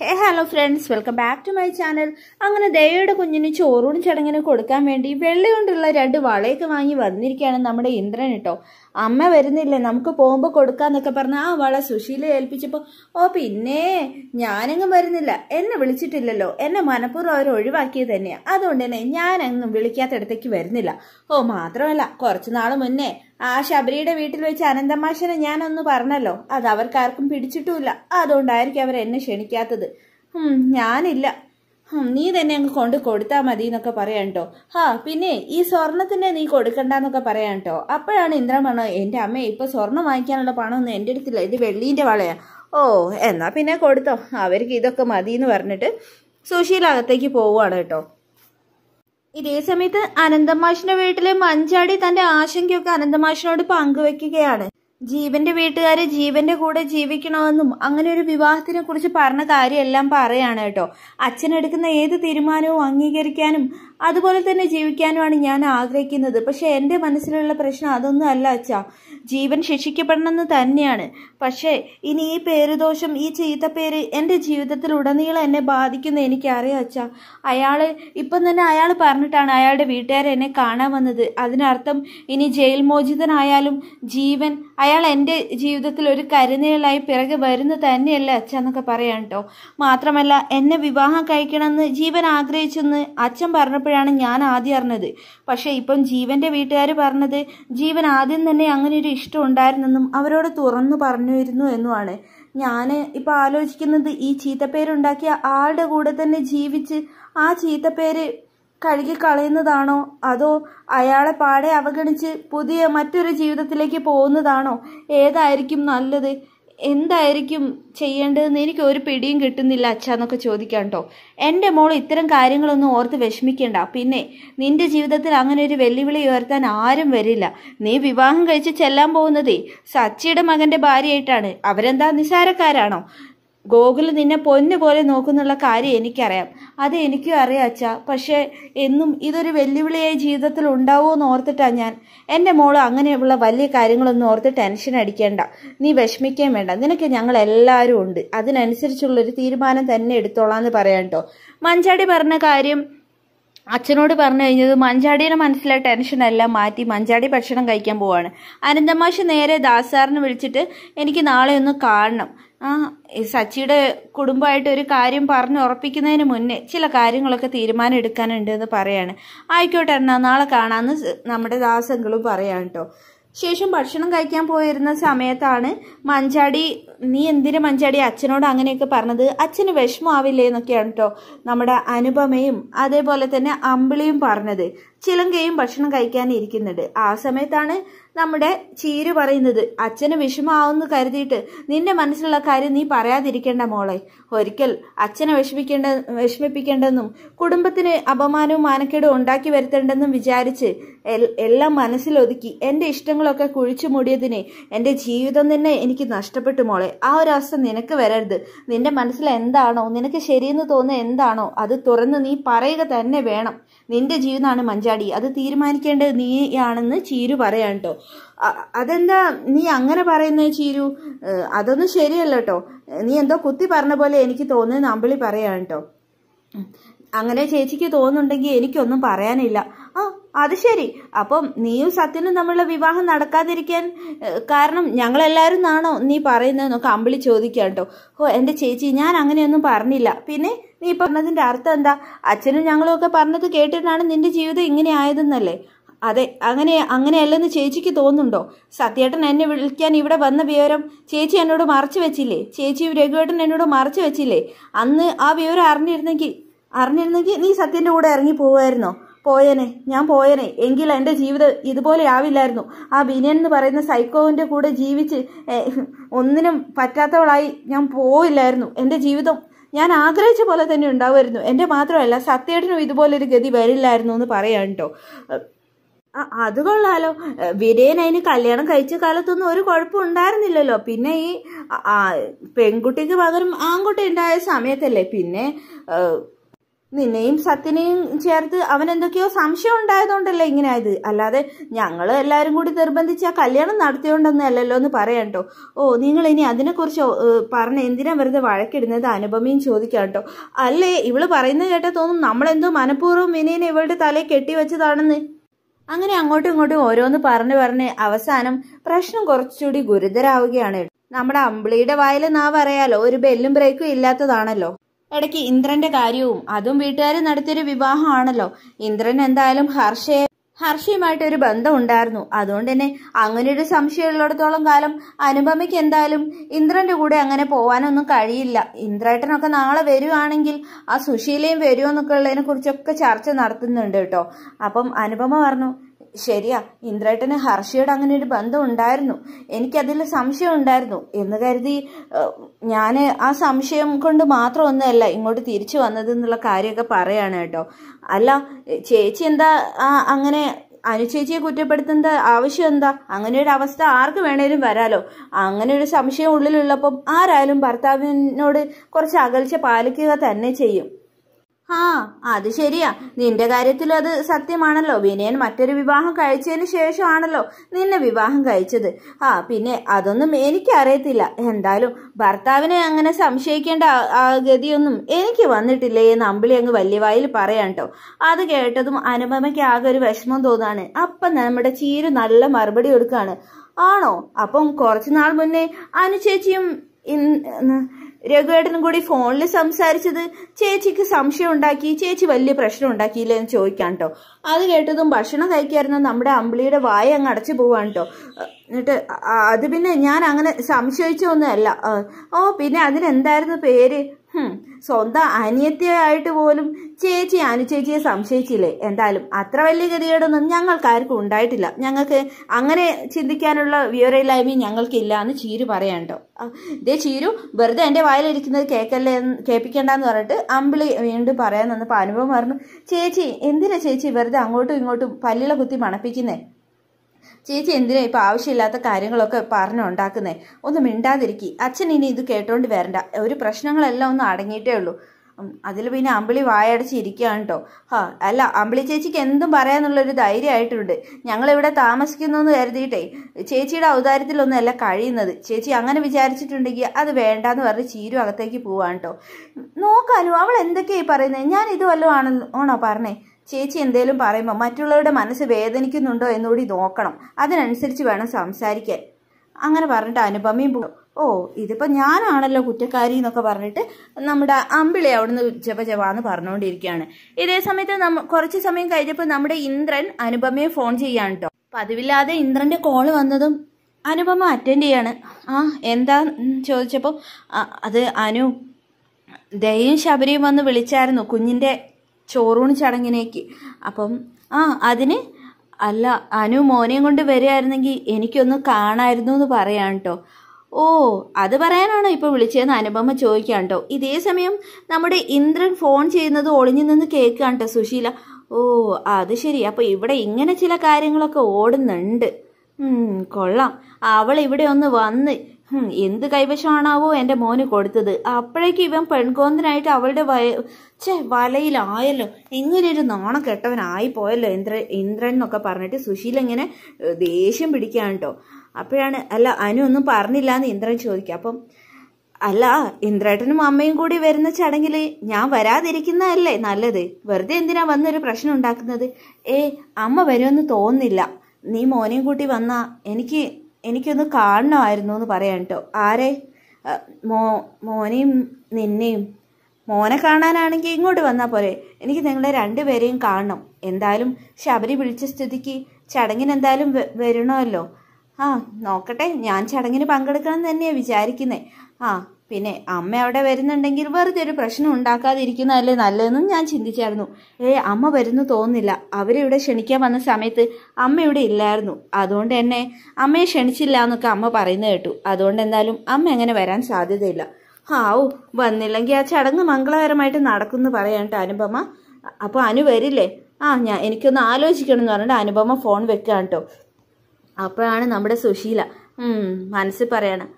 hey hello friends welcome back to my channel അങ്ങനെ ദയയുടെ കുഞ്ഞിന് ചോറൂണ് ചടങ്ങിന് കൊടുക്കാൻ വേണ്ടി വെള്ളി കൊണ്ടുള്ള രണ്ട് വളയൊക്കെ വാങ്ങി വന്നിരിക്കുകയാണ് നമ്മുടെ ഇന്ദ്രൻ കേട്ടോ അമ്മ വരുന്നില്ലേ നമുക്ക് പോകുമ്പോൾ കൊടുക്കാന്നൊക്കെ പറഞ്ഞ് ആ വള സുശീല ഏൽപ്പിച്ചപ്പോൾ ഓ പിന്നെ ഞാനങ്ങും വരുന്നില്ല എന്നെ വിളിച്ചിട്ടില്ലല്ലോ എന്നെ മനഃപൂർവ്വം അവർ ഒഴിവാക്കിയത് തന്നെയാണ് അതുകൊണ്ട് തന്നെ ഞാനങ്ങും വിളിക്കാത്തടത്തേക്ക് വരുന്നില്ല ഓ മാത്രമല്ല കുറച്ച് നാൾ മുന്നേ ആ ശബരിയുടെ വീട്ടിൽ വെച്ച് അനന്തമാശനെ ഞാനൊന്ന് പറഞ്ഞല്ലോ അത് അവർക്കാർക്കും പിടിച്ചിട്ടുമില്ല അതുകൊണ്ടായിരിക്കും അവർ എന്നെ ക്ഷണിക്കാത്തത് ഞാനില്ല നീ തന്നെ അങ്ങ് കൊണ്ട് കൊടുത്താ മതി എന്നൊക്കെ പറയാട്ടോ ഹാ പിന്നെ ഈ സ്വർണത്തിൻ്റെ നീ കൊടുക്കണ്ടെന്നൊക്കെ പറയാം കേട്ടോ അപ്പോഴാണ് ഇന്ദ്രൻ പറഞ്ഞത് എൻ്റെ അമ്മ ഇപ്പൊ സ്വർണം വാങ്ങിക്കാനുള്ള പണമൊന്നും എന്റെ അടുത്തില്ല ഇത് വെള്ളീന്റെ വളയാ ഓ എന്നാ പിന്നെ കൊടുത്തോ അവർക്ക് ഇതൊക്കെ മതി എന്ന് പറഞ്ഞിട്ട് സുശീലകത്തേക്ക് പോവുകയാണ് കേട്ടോ ഇതേ സമയത്ത് അനന്തമാഷിന്റെ വീട്ടിലെ മഞ്ചാടി തന്റെ ആശങ്കയൊക്കെ അനന്തമാഷിനോട് പങ്കുവെക്കുകയാണ് ജീവന്റെ വീട്ടുകാര് ജീവന്റെ കൂടെ ജീവിക്കണമെന്നും അങ്ങനെ ഒരു വിവാഹത്തിനെ കുറിച്ച് പറഞ്ഞ കാര്യമെല്ലാം പറയാണ് കേട്ടോ അച്ഛനെടുക്കുന്ന ഏത് തീരുമാനവും അംഗീകരിക്കാനും അതുപോലെ തന്നെ ജീവിക്കാനുമാണ് ഞാൻ ആഗ്രഹിക്കുന്നത് പക്ഷേ എൻ്റെ മനസ്സിലുള്ള പ്രശ്നം അതൊന്നും അല്ല അച്ഛാ ജീവൻ ശിക്ഷിക്കപ്പെടണമെന്ന് തന്നെയാണ് പക്ഷേ ഇനി ഈ ദോഷം ഈ പേര് എൻ്റെ ജീവിതത്തിൽ ഉടനീളം എന്നെ ബാധിക്കുന്ന എനിക്കറിയാം അച്ഛാ അയാൾ ഇപ്പം തന്നെ അയാൾ പറഞ്ഞിട്ടാണ് അയാളുടെ വീട്ടുകാരെ എന്നെ കാണാൻ വന്നത് അതിനർത്ഥം ഇനി ജയിൽ മോചിതനായാലും ജീവൻ അയാൾ എൻ്റെ ജീവിതത്തിൽ ഒരു കരുനീളായി പിറകെ വരുന്ന തന്നെയല്ല അച്ഛ എന്നൊക്കെ പറയാം കേട്ടോ മാത്രമല്ല എന്നെ വിവാഹം കഴിക്കണമെന്ന് ജീവൻ ആഗ്രഹിച്ചെന്ന് അച്ഛൻ പറഞ്ഞു വന്നപ്പോഴാണ് ഞാൻ ആദ്യം അറിഞ്ഞത് പക്ഷേ ഇപ്പം ജീവന്റെ വീട്ടുകാർ പറഞ്ഞത് ജീവൻ ആദ്യം തന്നെ അങ്ങനെ ഒരു ഇഷ്ടം ഉണ്ടായിരുന്നെന്നും അവരോട് തുറന്നു പറഞ്ഞിരുന്നു എന്നുമാണ് ഞാൻ ഇപ്പം ആലോചിക്കുന്നത് ഈ ചീത്തപ്പേരുണ്ടാക്കിയ ആളുടെ കൂടെ തന്നെ ജീവിച്ച് ആ ചീത്തപ്പേര് കഴുകിക്കളയുന്നതാണോ അതോ അയാളെ പാടെ അവഗണിച്ച് പുതിയ മറ്റൊരു ജീവിതത്തിലേക്ക് പോകുന്നതാണോ ഏതായിരിക്കും നല്ലത് എന്തായിരിക്കും ചെയ്യേണ്ടതെന്ന് എനിക്ക് ഒരു പിടിയും കിട്ടുന്നില്ല അച്ഛ എന്നൊക്കെ ചോദിക്കാം കേട്ടോ എൻ്റെ മോൾ ഇത്തരം കാര്യങ്ങളൊന്നും ഓർത്ത് വിഷമിക്കേണ്ട പിന്നെ നിന്റെ ജീവിതത്തിൽ അങ്ങനെ ഒരു വെല്ലുവിളി ഉയർത്താൻ ആരും വരില്ല നീ വിവാഹം കഴിച്ച് ചെല്ലാൻ പോകുന്നതേ സച്ചിയുടെ മകൻ്റെ ഭാര്യയായിട്ടാണ് അവരെന്താ നിസാരക്കാരാണോ ഗോകുൽ നിന്നെ പൊന്ന് പോലെ നോക്കുന്നുള്ള കാര്യം എനിക്കറിയാം അത് എനിക്കും അറിയാം അച്ഛാ പക്ഷേ എന്നും ഇതൊരു വെല്ലുവിളിയായി ജീവിതത്തിൽ ഉണ്ടാവുമോ എന്ന് ഓർത്തിട്ടാണ് ഞാൻ എൻ്റെ മോള് അങ്ങനെയുള്ള വലിയ കാര്യങ്ങളൊന്നും ഓർത്ത് ടെൻഷൻ അടിക്കേണ്ട നീ വിഷമിക്കാൻ വേണ്ട നിനക്ക് ഞങ്ങൾ എല്ലാവരും ഉണ്ട് അതിനനുസരിച്ചുള്ളൊരു തീരുമാനം തന്നെ എടുത്തോളാന്ന് പറയാം കേട്ടോ മഞ്ചാടി പറഞ്ഞ കാര്യം അച്ഛനോട് പറഞ്ഞു കഴിഞ്ഞത് മഞ്ചാടിയുടെ മനസ്സിലെ ടെൻഷനെല്ലാം മാറ്റി മഞ്ചാടി ഭക്ഷണം കഴിക്കാൻ പോവാണ് അനന്തമാഷ് നേരെ ദാസാറിന് വിളിച്ചിട്ട് എനിക്ക് നാളെ ഒന്ന് കാണണം ആ സച്ചിയുടെ കുടുംബമായിട്ട് ഒരു കാര്യം പറഞ്ഞ് ഉറപ്പിക്കുന്നതിന് മുന്നേ ചില കാര്യങ്ങളൊക്കെ തീരുമാനം എടുക്കാനുണ്ട് എന്ന് പറയാണ് ആയിക്കോട്ടെ എന്നാ നാളെ കാണാമെന്ന് നമ്മുടെ ദാസങ്ങളും പറയാം കേട്ടോ ശേഷം ഭക്ഷണം കഴിക്കാൻ പോയിരുന്ന സമയത്താണ് മഞ്ചാടി നീ എന്തിനു മഞ്ചാടി അച്ഛനോട് അങ്ങനെയൊക്കെ പറഞ്ഞത് അച്ഛന് വിഷമമാവില്ലേ എന്നൊക്കെയാണ് കേട്ടോ നമ്മുടെ അനുപമയും അതേപോലെ തന്നെ അമ്പിളിയും പറഞ്ഞത് ചിലങ്കയും ഭക്ഷണം കഴിക്കാൻ ഇരിക്കുന്നുണ്ട് ആ സമയത്താണ് നമ്മുടെ ചീര് പറയുന്നത് അച്ഛന് വിഷമാവുന്ന കരുതിയിട്ട് നിന്റെ മനസ്സിലുള്ള കാര്യം നീ പറയാതിരിക്കേണ്ട മോളെ ഒരിക്കൽ അച്ഛനെ വിഷമിക്കേണ്ട വിഷമിപ്പിക്കേണ്ടെന്നും കുടുംബത്തിന് അപമാനവും മാനക്കേടും ഉണ്ടാക്കി വരുത്തേണ്ടെന്നും വിചാരിച്ച് എല്ലാം മനസ്സിലൊതുക്കി എൻ്റെ ഇഷ്ടങ്ങളൊക്കെ കുഴിച്ചു മൂടിയതിനെ എൻ്റെ ജീവിതം തന്നെ എനിക്ക് നഷ്ടപ്പെട്ടു മോളെ ആ ഒരു അവസ്ഥ നിനക്ക് വരരുത് നിന്റെ മനസ്സിൽ എന്താണോ നിനക്ക് ശരിയെന്ന് തോന്നുന്ന എന്താണോ അത് തുറന്ന് നീ പറയുക തന്നെ വേണം നിന്റെ ജീവിതമാണ് മഞ്ചാടി അത് തീരുമാനിക്കേണ്ടത് നീയാണെന്ന് ചീരു പറയാൻ കേട്ടോ അതെന്താ നീ അങ്ങനെ പറയുന്ന ചീരു അതൊന്നും ശരിയല്ല കേട്ടോ നീ എന്തോ കുത്തി പറഞ്ഞ പോലെ എനിക്ക് തോന്നുന്നത് അമ്പിളി പറയാൻ കേട്ടോ അങ്ങനെ ചേച്ചിക്ക് തോന്നുന്നുണ്ടെങ്കിൽ എനിക്കൊന്നും പറയാനില്ല ആ അത് ശരി അപ്പം നീയും സത്യനും തമ്മിലുള്ള വിവാഹം നടക്കാതിരിക്കാൻ കാരണം ഞങ്ങളെല്ലാവരും നാണോ നീ പറയുന്നതെന്നൊക്കെ അമ്പിളി ചോദിക്കാം കേട്ടോ ഓ എൻ്റെ ചേച്ചി ഞാൻ അങ്ങനെയൊന്നും പറഞ്ഞില്ല പിന്നെ നീ പറഞ്ഞതിന്റെ അർത്ഥം എന്താ അച്ഛനും ഞങ്ങളും ഒക്കെ പറഞ്ഞത് കേട്ടിട്ടാണ് നിന്റെ ജീവിതം ഇങ്ങനെ ആയതെന്നല്ലേ അതെ അങ്ങനെ അങ്ങനെയല്ലെന്ന് ചേച്ചിക്ക് തോന്നുന്നുണ്ടോ സത്യേട്ടൻ എന്നെ വിളിക്കാൻ ഇവിടെ വന്ന വിവരം ചേച്ചി എന്നോട് മറച്ചു വെച്ചില്ലേ ചേച്ചി രഘുവേട്ടൻ എന്നോട് മറച്ചു വെച്ചില്ലേ അന്ന് ആ വിവരം അറിഞ്ഞിരുന്നെങ്കിൽ അറിഞ്ഞിരുന്നെങ്കിൽ നീ സത്യൻ്റെ കൂടെ ഇറങ്ങി പോവായിരുന്നോ പോയനെ ഞാൻ പോയനെ എങ്കിൽ എൻ്റെ ജീവിതം ഇതുപോലെ ആവില്ലായിരുന്നു ആ ബിനിയൻ എന്ന് പറയുന്ന സൈക്കോവിൻ്റെ കൂടെ ജീവിച്ച് ഒന്നിനും പറ്റാത്തവളായി ഞാൻ പോവില്ലായിരുന്നു എൻ്റെ ജീവിതം ഞാൻ ആഗ്രഹിച്ച പോലെ തന്നെ ഉണ്ടാവുമായിരുന്നു എൻ്റെ മാത്രമല്ല സത്യേട്ടനും ഇതുപോലൊരു ഗതി വരില്ലായിരുന്നു എന്ന് പറയാം കേട്ടോ അത് കൊള്ളാലോ വിരയൻ അതിന് കല്യാണം കഴിച്ച കാലത്തൊന്നും ഒരു കുഴപ്പം ഉണ്ടായിരുന്നില്ലല്ലോ പിന്നെ ഈ പെൺകുട്ടിക്ക് പകരം ആൺകുട്ടി ഉണ്ടായ സമയത്തല്ലേ പിന്നെ നിന്നെയും സത്യനെയും ചേർത്ത് അവൻ എന്തൊക്കെയോ സംശയം ഉണ്ടായതുകൊണ്ടല്ലേ ഇങ്ങനെ ആയത് അല്ലാതെ ഞങ്ങൾ എല്ലാവരും കൂടി നിർബന്ധിച്ച് ആ കല്യാണം നടത്തിയോണ്ടൊന്നും അല്ലല്ലോ എന്ന് പറയാം കേട്ടോ ഓ നിങ്ങൾ ഇനി അതിനെക്കുറിച്ച് പറഞ്ഞ എന്തിനാ വെറുതെ വഴക്കിടുന്നത് അനുപമയും ചോദിക്കാം കേട്ടോ അല്ലേ ഇവള് പറയുന്നത് കേട്ടാ തോന്നും നമ്മളെന്തോ മനഃപൂർവ്വം വിനയനെ ഇവളുടെ തലയിൽ കെട്ടിവെച്ചതാണെന്ന് അങ്ങനെ അങ്ങോട്ടും ഇങ്ങോട്ടും ഓരോന്ന് പറഞ്ഞു പറഞ്ഞ് അവസാനം പ്രശ്നം കുറച്ചുകൂടി ഗുരുതരാവുകയാണ് നമ്മുടെ അമ്പിളിയുടെ വായിൽ നാ പറയാലോ ഒരു ബെല്ലും ബ്രേക്കും ഇല്ലാത്തതാണല്ലോ ഇടയ്ക്ക് ഇന്ദ്രന്റെ കാര്യവും അതും വീട്ടുകാർ നടത്തിയൊരു വിവാഹമാണല്ലോ ഇന്ദ്രൻ എന്തായാലും ഹർഷയെ ഹർഷയുമായിട്ട് ഒരു ബന്ധം ഉണ്ടായിരുന്നു അതുകൊണ്ട് തന്നെ അങ്ങനെ ഒരു സംശയമുള്ളിടത്തോളം കാലം അനുപമയ്ക്ക് എന്തായാലും ഇന്ദ്രന്റെ കൂടെ അങ്ങനെ പോവാനൊന്നും കഴിയില്ല ഇന്ദ്രേട്ടനൊക്കെ നാളെ വരുവാണെങ്കിൽ ആ സുശീലയും വരുമോ എന്നൊക്കെ ഉള്ളതിനെ കുറിച്ചൊക്കെ ചർച്ച നടത്തുന്നുണ്ട് കേട്ടോ അപ്പം അനുപമ പറഞ്ഞു ശരിയാ ഇന്ദ്രേട്ടന് ഹർഷയോട് അങ്ങനെ ഒരു ബന്ധം ഉണ്ടായിരുന്നു എനിക്കതിൽ സംശയം ഉണ്ടായിരുന്നു എന്ന് കരുതി ഞാൻ ആ സംശയം കൊണ്ട് മാത്രം ഒന്നുമല്ല ഇങ്ങോട്ട് തിരിച്ചു വന്നത് എന്നുള്ള കാര്യമൊക്കെ പറയാണ് കേട്ടോ അല്ല ചേച്ചി എന്താ അങ്ങനെ അനുചേച്ചിയെ കുറ്റപ്പെടുത്തേണ്ട ആവശ്യം എന്താ അങ്ങനെ ഒരു അവസ്ഥ ആർക്ക് വേണേലും വരാലോ അങ്ങനെ ഒരു സംശയം ഉള്ളിലുള്ളപ്പം ആരായാലും ഭർത്താവിനോട് കുറച്ച് അകൽച്ച പാലിക്കുക തന്നെ ചെയ്യും ആ അത് ശരിയാ നിന്റെ കാര്യത്തിൽ അത് സത്യമാണല്ലോ വിനയൻ മറ്റൊരു വിവാഹം കഴിച്ചതിന് ശേഷമാണല്ലോ നിന്നെ വിവാഹം കഴിച്ചത് ആ പിന്നെ അതൊന്നും എനിക്കറിയത്തില്ല എന്തായാലും ഭർത്താവിനെ അങ്ങനെ സംശയിക്കേണ്ട ഗതിയൊന്നും എനിക്ക് വന്നിട്ടില്ലേ എന്ന് അമ്പിളി അങ്ങ് വല്യവായിൽ പറയാം അത് കേട്ടതും അനുപമയ്ക്ക് ആകെ ഒരു വിഷമം തോന്നാണ് അപ്പം നമ്മുടെ ചീരു നല്ല മറുപടി കൊടുക്കാണ് ആണോ അപ്പം കുറച്ചുനാൾ നാൾ മുന്നേ അനുചേച്ചിയും രഘുവേട്ടനും കൂടി ഫോണിൽ സംസാരിച്ചത് ചേച്ചിക്ക് സംശയം ഉണ്ടാക്കി ചേച്ചി വലിയ പ്രശ്നം ഉണ്ടാക്കിയില്ല എന്ന് ചോദിക്കാൻ കേട്ടോ അത് കേട്ടതും ഭക്ഷണം കഴിക്കായിരുന്നു നമ്മുടെ അമ്പിളിയുടെ വായ അങ്ങ് അടച്ചു പോവാണ് കേട്ടോ എന്നിട്ട് അത് പിന്നെ ഞാൻ അങ്ങനെ സംശയിച്ചൊന്നുമല്ല ഓ പിന്നെ അതിനെന്തായിരുന്നു പേര് സ്വന്തം അനിയത്തിയായിട്ട് പോലും ചേച്ചി അനുചേച്ചിയെ സംശയിച്ചില്ലേ എന്തായാലും അത്ര വലിയ ഗതികേടൊന്നും ഞങ്ങൾക്കാർക്കും ഉണ്ടായിട്ടില്ല ഞങ്ങൾക്ക് അങ്ങനെ ചിന്തിക്കാനുള്ള വിവരമില്ലായ്മയും ഞങ്ങൾക്കില്ല എന്ന് ചീരു പറയണ്ടോ ഇതേ ചീരു വെറുതെ എൻ്റെ വായിലിരിക്കുന്നത് കേക്കല്ലേ കേൾപ്പിക്കേണ്ടെന്ന് പറഞ്ഞിട്ട് അമ്പിളി വീണ്ടും പറയാൻ നിന്നപ്പോൾ അനുഭവം പറഞ്ഞു ചേച്ചി എന്തിനാ ചേച്ചി വെറുതെ അങ്ങോട്ടും ഇങ്ങോട്ടും പല്ലിള കുത്തി മണപ്പിക്കുന്നേ ചേച്ചി എന്തിനാ ഇപ്പം ആവശ്യമില്ലാത്ത കാര്യങ്ങളൊക്കെ പറഞ്ഞുണ്ടാക്കുന്നേ ഒന്ന് മിണ്ടാതിരിക്കി അച്ഛൻ ഇനി ഇത് കേട്ടോണ്ട് വരണ്ട ഒരു പ്രശ്നങ്ങളെല്ലാം ഒന്ന് അടങ്ങിയിട്ടേ ഉള്ളൂ അതിൽ പിന്നെ അമ്പിളി വായടച്ചിരിക്കുകയാണ് കേട്ടോ ഹാ അല്ല അമ്പിളി ചേച്ചിക്ക് എന്തും പറയാനുള്ളൊരു ധൈര്യമായിട്ടുണ്ട് ഞങ്ങളിവിടെ താമസിക്കുന്നു എന്ന് കരുതിയിട്ടേ ചേച്ചിയുടെ ഔദാര്യത്തിലൊന്നുമല്ല കഴിയുന്നത് ചേച്ചി അങ്ങനെ വിചാരിച്ചിട്ടുണ്ടെങ്കിൽ അത് വേണ്ടാന്ന് പറഞ്ഞ് ചീരും അകത്തേക്ക് പോവാണ് കേട്ടോ നോക്കാനോ അവൾ എന്തൊക്കെയായി പറയുന്നത് ഞാൻ ഇതുവല്ലോ വല്ലതും ആണോ പറഞ്ഞേ ചേച്ചി എന്തേലും പറയുമ്പോൾ മറ്റുള്ളവരുടെ മനസ്സ് വേദനിക്കുന്നുണ്ടോ എന്നുകൂടി നോക്കണം അതിനനുസരിച്ച് വേണം സംസാരിക്കാൻ അങ്ങനെ പറഞ്ഞിട്ട് അനുപമയും ഓ ഇതിപ്പോൾ ഞാനാണല്ലോ കുറ്റക്കാരി എന്നൊക്കെ പറഞ്ഞിട്ട് നമ്മുടെ അമ്പിളി അവിടുന്ന് ജപ എന്ന് പറഞ്ഞുകൊണ്ടിരിക്കുകയാണ് ഇതേ സമയത്ത് നമ്മ കുറച്ച് സമയം കഴിഞ്ഞപ്പോൾ നമ്മുടെ ഇന്ദ്രൻ അനുപമയെ ഫോൺ ചെയ്യാണ് കേട്ടോ പതിവില്ലാതെ ഇന്ദ്രൻ്റെ കോള് വന്നതും അനുപമ അറ്റൻഡ് ചെയ്യാണ് ആ എന്താ ചോദിച്ചപ്പോൾ അത് അനു ദയും ശബരിയും വന്ന് വിളിച്ചായിരുന്നു കുഞ്ഞിൻ്റെ ചോറൂണ് ചടങ്ങിനേക്ക് അപ്പം ആ അതിന് അല്ല അനു മോനെയും കൊണ്ട് വരികയായിരുന്നെങ്കിൽ എനിക്കൊന്ന് കാണായിരുന്നു എന്ന് പറയാം കേട്ടോ ഓ അത് പറയാനാണോ ഇപ്പോൾ വിളിച്ചതെന്ന് അനുപമ ചോദിക്കാം കേട്ടോ ഇതേ സമയം നമ്മുടെ ഇന്ദ്രൻ ഫോൺ ചെയ്യുന്നത് ഒളിഞ്ഞു നിന്ന് കേൾക്കുകയാണ് കേട്ടോ സുശീല ഓ അത് ശരി അപ്പോൾ ഇവിടെ ഇങ്ങനെ ചില കാര്യങ്ങളൊക്കെ ഓടുന്നുണ്ട് കൊള്ളാം അവൾ ഇവിടെ ഒന്ന് വന്ന് എന്ത് കൈവശമാണാവോ എൻ്റെ മോന് കൊടുത്തത് അപ്പോഴേക്ക് ഇവൻ പെൺകോന്തനായിട്ട് അവളുടെ വയ ചേ വലയിലായല്ലോ ഇങ്ങനെ ഒരു നാണം കെട്ടവനായി പോയല്ലോ ഇന്ദ്ര ഇന്ദ്രൻ എന്നൊക്കെ പറഞ്ഞിട്ട് സുശീൽ ഇങ്ങനെ ദേഷ്യം പിടിക്കുകയാണ് കേട്ടോ അപ്പോഴാണ് അല്ല അനു ഒന്നും പറഞ്ഞില്ല എന്ന് ഇന്ദ്രൻ ചോദിക്കുക അപ്പം അല്ല ഇന്ദ്രേട്ടനും അമ്മയും കൂടി വരുന്ന ചടങ്ങിൽ ഞാൻ വരാതിരിക്കുന്നതല്ലേ നല്ലത് വെറുതെ എന്തിനാ വന്നൊരു പ്രശ്നം ഉണ്ടാക്കുന്നത് ഏ അമ്മ വരുമെന്ന് തോന്നുന്നില്ല നീ മോനെയും കൂട്ടി വന്നാ എനിക്ക് എനിക്കൊന്ന് കാണണമായിരുന്നു എന്ന് പറയാൻ കേട്ടോ ആരെ മോ മോനെയും നിന്നെയും മോനെ കാണാനാണെങ്കിൽ ഇങ്ങോട്ട് വന്നാൽ പോരെ എനിക്ക് നിങ്ങളെ രണ്ടുപേരെയും കാണണം എന്തായാലും ശബരി വിളിച്ച സ്ഥിതിക്ക് ചടങ്ങിന് എന്തായാലും വരണമല്ലോ ആ നോക്കട്ടെ ഞാൻ ചടങ്ങിന് പങ്കെടുക്കണം എന്ന് തന്നെയാണ് വിചാരിക്കുന്നത് ആ പിന്നെ അമ്മ അവിടെ വരുന്നുണ്ടെങ്കിൽ വെറുതെ ഒരു പ്രശ്നം ഉണ്ടാക്കാതിരിക്കുന്നതല്ലേ നല്ലതെന്നും ഞാൻ ചിന്തിച്ചായിരുന്നു ഏ അമ്മ വരുന്നു തോന്നുന്നില്ല അവരിവിടെ ക്ഷണിക്കാൻ വന്ന സമയത്ത് അമ്മ ഇവിടെ ഇല്ലായിരുന്നു അതുകൊണ്ട് തന്നെ അമ്മയെ ക്ഷണിച്ചില്ല എന്നൊക്കെ അമ്മ പറയുന്നത് കേട്ടു അതുകൊണ്ട് എന്തായാലും അമ്മ അങ്ങനെ വരാൻ സാധ്യതയില്ല ഹാവു വന്നില്ലെങ്കിൽ ആ ചടങ്ങ് മംഗളകരമായിട്ട് നടക്കുമെന്ന് പറയാൻ കേട്ടോ അനുപമ അപ്പോൾ അനു വരില്ലേ ആ ഞാൻ എനിക്കൊന്ന് ആലോചിക്കണം എന്ന് പറഞ്ഞിട്ട് അനുപമ ഫോൺ വെക്കുകയാണ് കേട്ടോ അപ്പോഴാണ് നമ്മുടെ സുശീല മനസ്സിൽ പറയണം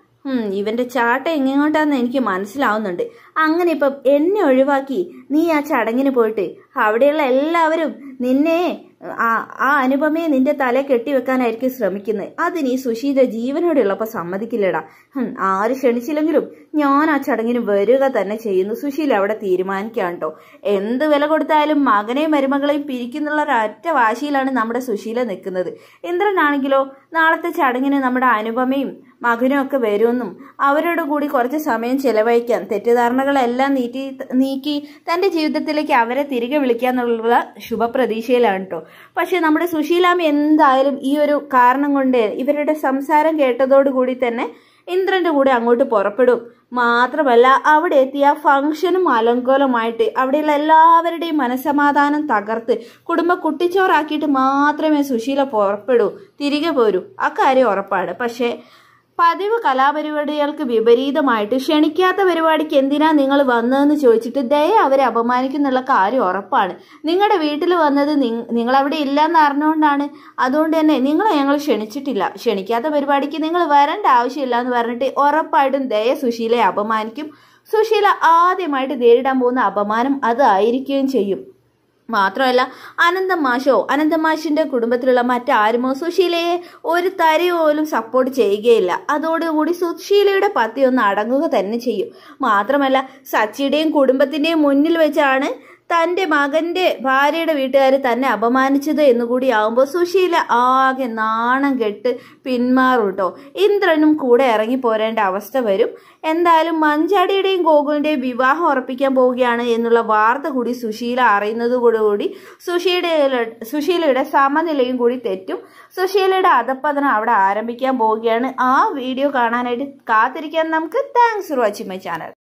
ഇവന്റെ ചാട്ടം എങ്ങോട്ടാന്ന് എനിക്ക് മനസ്സിലാവുന്നുണ്ട് അങ്ങനെ ഇപ്പം എന്നെ ഒഴിവാക്കി നീ ആ ചടങ്ങിന് പോയിട്ട് അവിടെയുള്ള എല്ലാവരും നിന്നെ ആ ആ അനുപമയെ നിന്റെ തല കെട്ടിവെക്കാനായിരിക്കും ശ്രമിക്കുന്നത് അത് നീ സുശീല ജീവനോടുള്ളപ്പോൾ സമ്മതിക്കില്ലടാ ആര് ക്ഷണിച്ചില്ലെങ്കിലും ഞാൻ ആ ചടങ്ങിന് വരിക തന്നെ ചെയ്യുന്നു സുശീല അവിടെ തീരുമാനിക്കാൻ എന്ത് വില കൊടുത്താലും മകനെയും മരുമകളെയും പിരിക്കുന്നുള്ള ഒരൊറ്റ വാശിയിലാണ് നമ്മുടെ സുശീല നിൽക്കുന്നത് ഇന്ദ്രനാണെങ്കിലോ നാളത്തെ ചടങ്ങിന് നമ്മുടെ അനുപമയും മകനും ഒക്കെ വരുമെന്നും അവരോട് കൂടി കുറച്ച് സമയം ചിലവഴിക്കാൻ തെറ്റിദ്ധാരണകളെല്ലാം നീറ്റി നീക്കി തൻ്റെ ജീവിതത്തിലേക്ക് അവരെ തിരികെ വിളിക്കുക എന്നുള്ള ശുഭപ്രതീക്ഷയിലാണ് കേട്ടോ പക്ഷേ നമ്മുടെ സുശീലാമ്മ എന്തായാലും ഈ ഒരു കാരണം കൊണ്ട് ഇവരുടെ സംസാരം കേട്ടതോടുകൂടി തന്നെ ഇന്ദ്രന്റെ കൂടെ അങ്ങോട്ട് പുറപ്പെടും മാത്രമല്ല അവിടെ എത്തിയ ഫംഗ്ഷനും അലങ്കോലമായിട്ട് അവിടെയുള്ള എല്ലാവരുടെയും മനസമാധാനം തകർത്ത് കുടുംബ കുട്ടിച്ചോറാക്കിയിട്ട് മാത്രമേ സുശീല പുറപ്പെടൂ തിരികെ പോരൂ അക്കാര്യം ഉറപ്പാണ് പക്ഷേ പതിവ് കലാപരിപാടികൾക്ക് വിപരീതമായിട്ട് ക്ഷണിക്കാത്ത പരിപാടിക്ക് എന്തിനാ നിങ്ങൾ വന്നതെന്ന് ചോദിച്ചിട്ട് ദയ അവരെ അപമാനിക്കുന്നുള്ള കാര്യം ഉറപ്പാണ് നിങ്ങളുടെ വീട്ടിൽ വന്നത് നിങ്ങളവിടെ ഇല്ലയെന്ന് അറിഞ്ഞുകൊണ്ടാണ് അതുകൊണ്ട് തന്നെ നിങ്ങളെ ഞങ്ങൾ ക്ഷണിച്ചിട്ടില്ല ക്ഷണിക്കാത്ത പരിപാടിക്ക് നിങ്ങൾ വരേണ്ട ആവശ്യമില്ല എന്ന് പറഞ്ഞിട്ട് ഉറപ്പായിട്ടും ദയ സുശീലയെ അപമാനിക്കും സുശീല ആദ്യമായിട്ട് നേരിടാൻ പോകുന്ന അപമാനം അതായിരിക്കുകയും ചെയ്യും മാത്രമല്ല അനന്തമാഷോ അനന്തമാഷിൻ്റെ കുടുംബത്തിലുള്ള മറ്റാരുമോ സുശീലയെ ഒരു തരി പോലും സപ്പോർട്ട് ചെയ്യുകയില്ല അതോടുകൂടി സുശീലയുടെ പത്തി ഒന്ന് അടങ്ങുക തന്നെ ചെയ്യും മാത്രമല്ല സച്ചിയുടെയും കുടുംബത്തിൻ്റെയും മുന്നിൽ വെച്ചാണ് തൻ്റെ മകൻ്റെ ഭാര്യയുടെ വീട്ടുകാർ തന്നെ അപമാനിച്ചത് എന്നുകൂടി ആവുമ്പോൾ സുശീല ആകെ നാണം കെട്ട് പിന്മാറും കേട്ടോ ഇന്ദ്രനും കൂടെ ഇറങ്ങി പോരേണ്ട അവസ്ഥ വരും എന്തായാലും മഞ്ചാടിയുടെയും ഗോകുലിൻ്റെയും വിവാഹം ഉറപ്പിക്കാൻ പോവുകയാണ് എന്നുള്ള വാർത്ത കൂടി സുശീല അറിയുന്നതോടുകൂടി സുശീലയുടെ സുശീലയുടെ സമനിലയും കൂടി തെറ്റും സുശീലയുടെ അധപ്പതനം അവിടെ ആരംഭിക്കാൻ പോവുകയാണ് ആ വീഡിയോ കാണാനായിട്ട് കാത്തിരിക്കാൻ നമുക്ക് thanks for watching my channel